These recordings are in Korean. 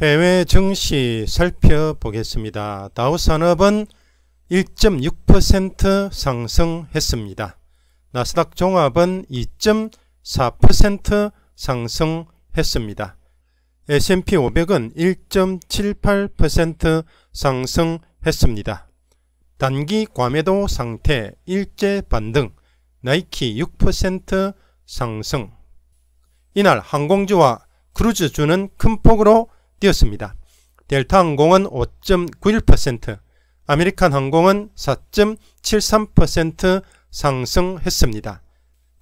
해외 증시 살펴보겠습니다. 다우산업은 1.6% 상승했습니다. 나스닥 종합은 2.4% 상승했습니다. S&P 500은 1.78% 상승했습니다. 단기 과매도 상태 일제 반등 나이키 6% 상승 이날 항공주와 크루즈주는 큰 폭으로 뛰었습니다. 델타 항공은 5.91%, 아메리칸 항공은 4.73% 상승했습니다.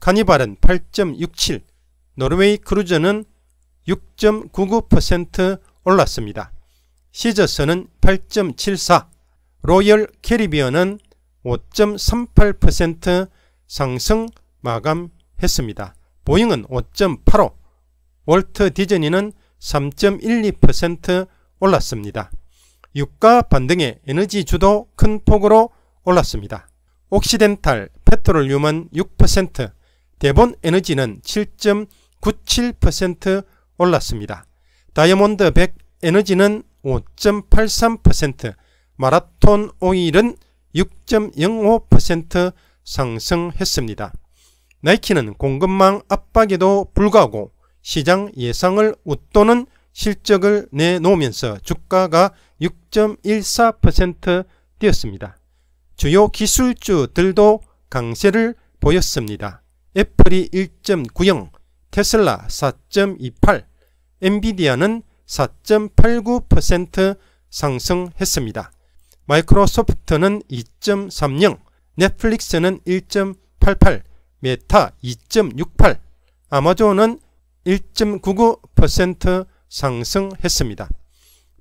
카니발은 8.67, 노르웨이 크루즈는 6.99% 올랐습니다. 시저스는 8.74, 로열 캐리비언은 5.38% 상승 마감했습니다. 보잉은 5.85, 월트 디즈니는 3.12% 올랐습니다. 유가 반등에 에너지 주도 큰 폭으로 올랐습니다. 옥시덴탈, 페트롤륨은 6%, 대본 에너지는 7.97% 올랐습니다. 다이아몬드 100 에너지는 5.83%, 마라톤 오일은 6.05% 상승했습니다. 나이키는 공급망 압박에도 불구하고 시장 예상을 웃도는 실적을 내놓으면서 주가가 6.14% 뛰었습니다. 주요 기술주들도 강세를 보였습니다. 애플이 1.90, 테슬라 4.28, 엔비디아는 4.89% 상승했습니다. 마이크로소프트는 2.30, 넷플릭스는 1.88, 메타 2.68, 아마존은 1.99% 상승했습니다.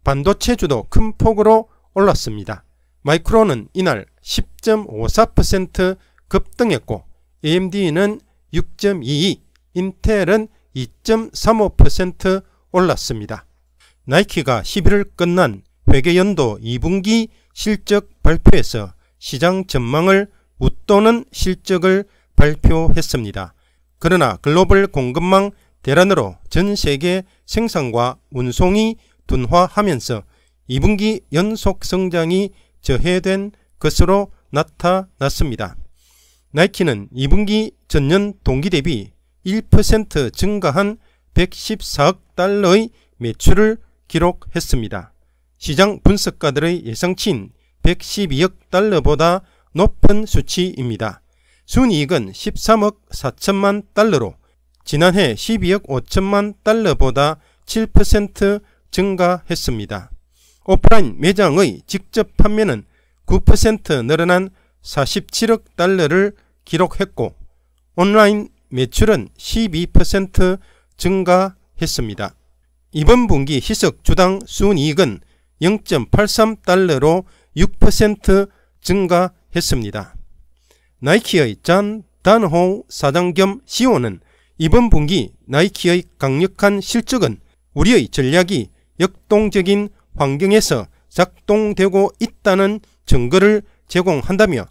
반도체주도 큰 폭으로 올랐습니다. 마이크론은 이날 10.54% 급등했고 AMD는 6.22, 인텔은 2.35% 올랐습니다. 나이키가 11월 끝난 회계연도 2분기 실적 발표에서 시장 전망을 웃도는 실적을 발표했습니다. 그러나 글로벌 공급망 대란으로 전 세계 생산과 운송이 둔화하면서 2분기 연속 성장이 저해된 것으로 나타났습니다. 나이키는 2분기 전년 동기 대비 1% 증가한 114억 달러의 매출을 기록했습니다. 시장 분석가들의 예상치인 112억 달러보다 높은 수치입니다. 순이익은 13억 4천만 달러로 지난해 12억 5천만 달러보다 7% 증가했습니다. 오프라인 매장의 직접 판매는 9% 늘어난 47억 달러를 기록했고 온라인 매출은 12% 증가했습니다. 이번 분기 희석 주당 순이익은 0.83달러로 6% 증가했습니다. 나이키의 잔 단호 사장 겸 CEO는 이번 분기 나이키의 강력한 실적은 우리의 전략이 역동적인 환경에서 작동되고 있다는 증거를 제공한다며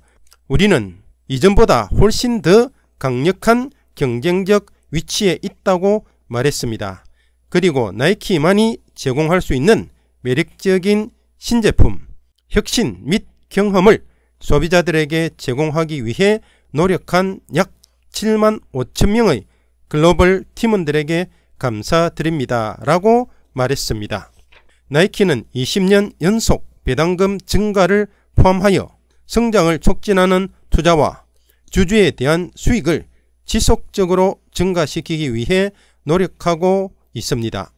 우리는 이전보다 훨씬 더 강력한 경쟁적 위치에 있다고 말했습니다. 그리고 나이키만이 제공할 수 있는 매력적인 신제품, 혁신 및 경험을 소비자들에게 제공하기 위해 노력한 약 7만 5천 명의 글로벌 팀원들에게 감사드립니다. 라고 말했습니다. 나이키는 20년 연속 배당금 증가를 포함하여 성장을 촉진하는 투자와 주주에 대한 수익을 지속적으로 증가시키기 위해 노력하고 있습니다.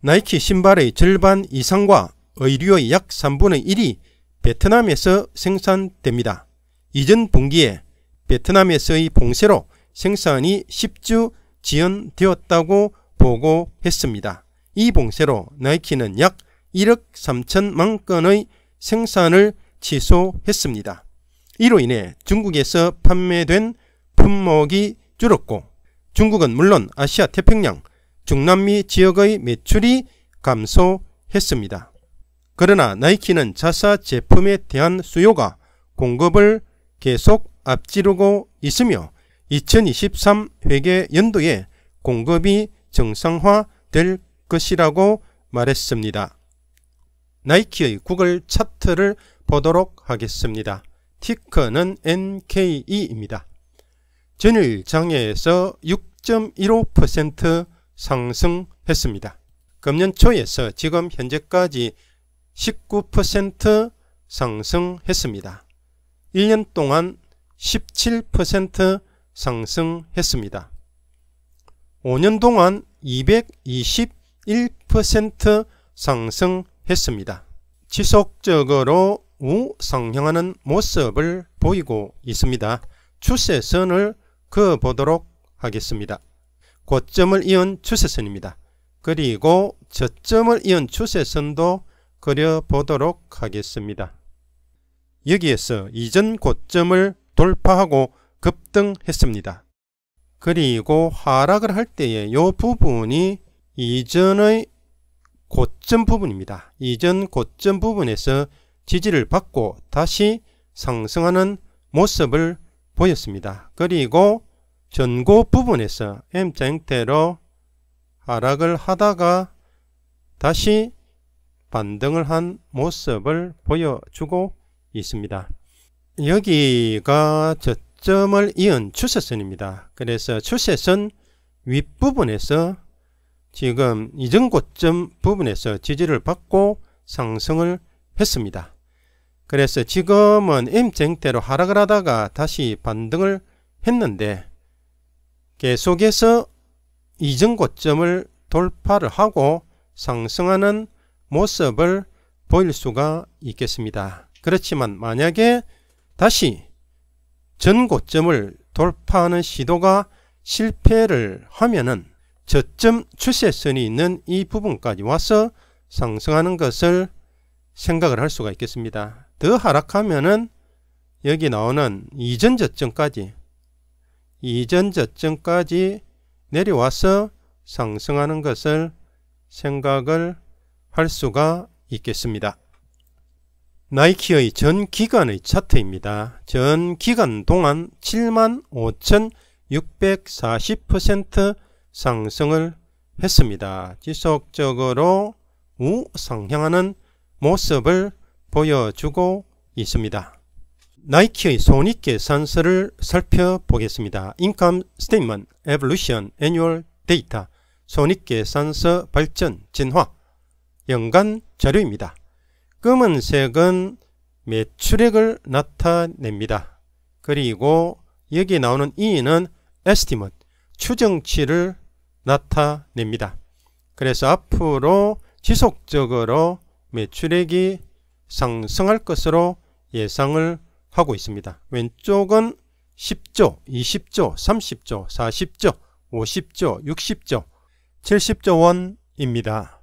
나이키 신발의 절반 이상과 의류의 약 3분의 1이 베트남에서 생산됩니다. 이전 분기에 베트남에서의 봉쇄로 생산이 10주 지연되었다고 보고했습니다. 이 봉쇄로 나이키는 약 1억 3천만 건의 생산을 취소했습니다. 이로 인해 중국에서 판매된 품목이 줄었고 중국은 물론 아시아 태평양, 중남미 지역의 매출이 감소했습니다. 그러나 나이키는 자사 제품에 대한 수요가 공급을 계속 앞지르고 있으며 2023 회계 연도에 공급이 정상화될 것이라고 말했습니다. 나이키의 구글 차트를 보도록 하겠습니다. 티커는 NKE입니다. 전일 장에서 6.15% 상승했습니다. 금년 초에서 지금 현재까지 19% 상승했습니다. 1년 동안 17% 상승했습니다. 5년 동안 221% 상승했습니다. 지속적으로 우상향하는 모습을 보이고 있습니다. 추세선을 그어보도록 하겠습니다. 고점을 이은 추세선입니다. 그리고 저점을 이은 추세선도 그려보도록 하겠습니다. 여기에서 이전 고점을 돌파하고 급등했습니다. 그리고 하락을 할 때에 이 부분이 이전의 고점 부분입니다. 이전 고점 부분에서 지지를 받고 다시 상승하는 모습을 보였습니다. 그리고 전고 부분에서 M자 형태로 하락을 하다가 다시 반등을 한 모습을 보여주고 있습니다. 여기가 저 점을 이은 추세선입니다. 그래서 추세선 윗부분에서 지금 이전고점 부분에서 지지를 받고 상승을 했습니다. 그래서 지금은 M쟁대로 하락을 하다가 다시 반등을 했는데 계속해서 이전고점을 돌파를 하고 상승하는 모습을 보일 수가 있겠습니다. 그렇지만 만약에 다시 전고점을 돌파하는 시도가 실패를 하면은 저점 추세선이 있는 이 부분까지 와서 상승하는 것을 생각을 할 수가 있겠습니다. 더 하락하면은 여기 나오는 이전 저점까지 이전 저점까지 내려와서 상승하는 것을 생각을 할 수가 있겠습니다. 나이키의 전 기간의 차트입니다. 전 기간 동안 7 5,640% 상승을 했습니다. 지속적으로 우상향하는 모습을 보여주고 있습니다. 나이키의 손익계산서를 살펴보겠습니다. Income Statement Evolution Annual Data 손익계산서 발전 진화 연간 자료입니다. 검은색은 매출액을 나타냅니다. 그리고 여기 나오는 E는 estimate, 추정치를 나타냅니다. 그래서 앞으로 지속적으로 매출액이 상승할 것으로 예상을 하고 있습니다. 왼쪽은 10조, 20조, 30조, 40조, 50조, 60조, 70조 원입니다.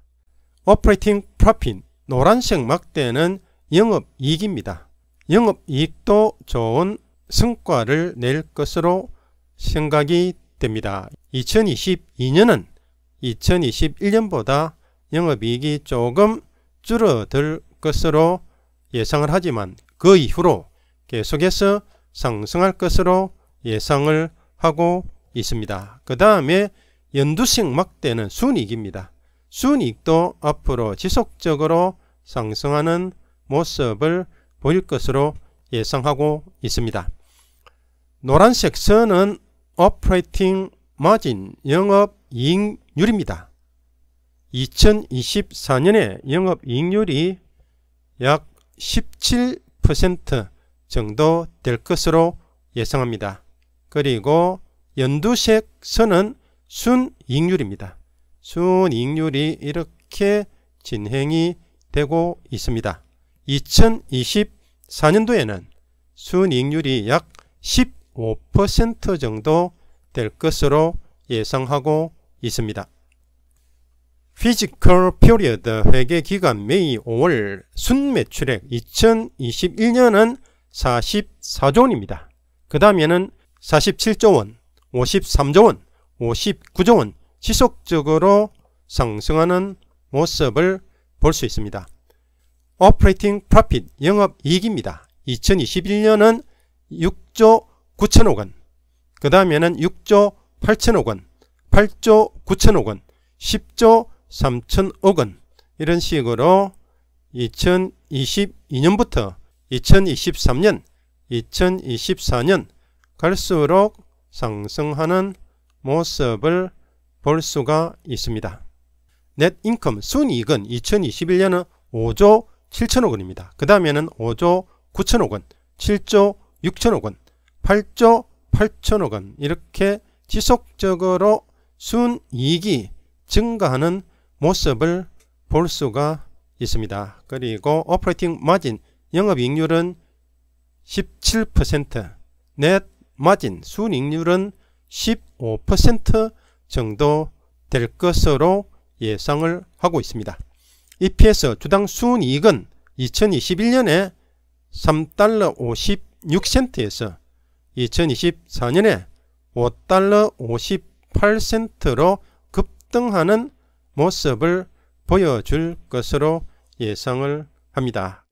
오퍼레이팅 프로핏 노란색 막대는 영업이익입니다. 영업이익도 좋은 성과를 낼 것으로 생각이 됩니다. 2022년은 2021년보다 영업이익이 조금 줄어들 것으로 예상을 하지만 그 이후로 계속해서 상승할 것으로 예상을 하고 있습니다. 그 다음에 연두색 막대는 순이익입니다. 순이익도 앞으로 지속적으로 상승하는 모습을 보일 것으로 예상하고 있습니다. 노란색 선은 오퍼레이팅 마진 영업이익률입니다. 2024년에 영업이익률이 약 17% 정도 될 것으로 예상합니다. 그리고 연두색 선은 순이익률입니다. 순이익률이 이렇게 진행이 되고 있습니다. 2024년도에는 순익률이약 15% 정도 될 것으로 예상하고 있습니다. 피지컬 피리어드 회계기간 메이 5월 순매출액 2021년은 44조원입니다. 그 다음에는 47조원, 53조원, 59조원 지속적으로 상승하는 모습을 볼수 있습니다. Operating Profit 영업이익입니다. 2021년은 6조 9천억 원, 그 다음에는 6조 8천억 원, 8조 9천억 원, 10조 3천억 원 이런 식으로 2022년부터 2023년, 2024년 갈수록 상승하는 모습을 볼 수가 있습니다. 넷 인컴 순이익은 2021년은 5조 7천억 원입니다. 그 다음에는 5조 9천억 원, 7조 6천억 원, 8조 8천억 원 이렇게 지속적으로 순이익이 증가하는 모습을 볼 수가 있습니다. 그리고 오퍼레이팅 마진 영업이익률은 17%넷 마진 순이익률은 15% 정도 될 것으로 예상을 하고 있습니다. EPS 주당 순이익은 2021년에 3달러 56센트에서 2024년에 5달러 58센트로 급등하는 모습을 보여줄 것으로 예상을 합니다.